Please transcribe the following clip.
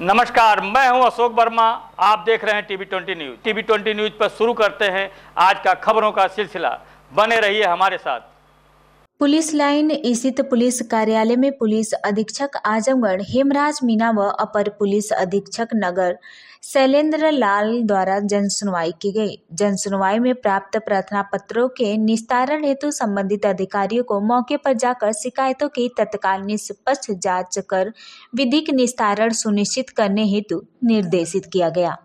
नमस्कार मैं हूं अशोक वर्मा आप देख रहे हैं TV twenty news TV twenty news पर शुरू करते हैं आज का खबरों का सिलसिला बने रहिए हमारे साथ पुलिस लाइन स्थित पुलिस कार्यालय में पुलिस अधीक्षक आजमगढ़ हेमराज मीना व अपर पुलिस अधीक्षक नगर शैलेंद्र लाल द्वारा जनसुनवाई की गई जनसुनवाई में प्राप्त प्रार्थना पत्रों के निस्तारण हेतु संबंधित अधिकारियों को मौके पर जाकर शिकायतों की तत्काल निष्पक्ष जांच कर विधिक निस्तारण सुनिश्चित करने हेतु निर्देशित किया गया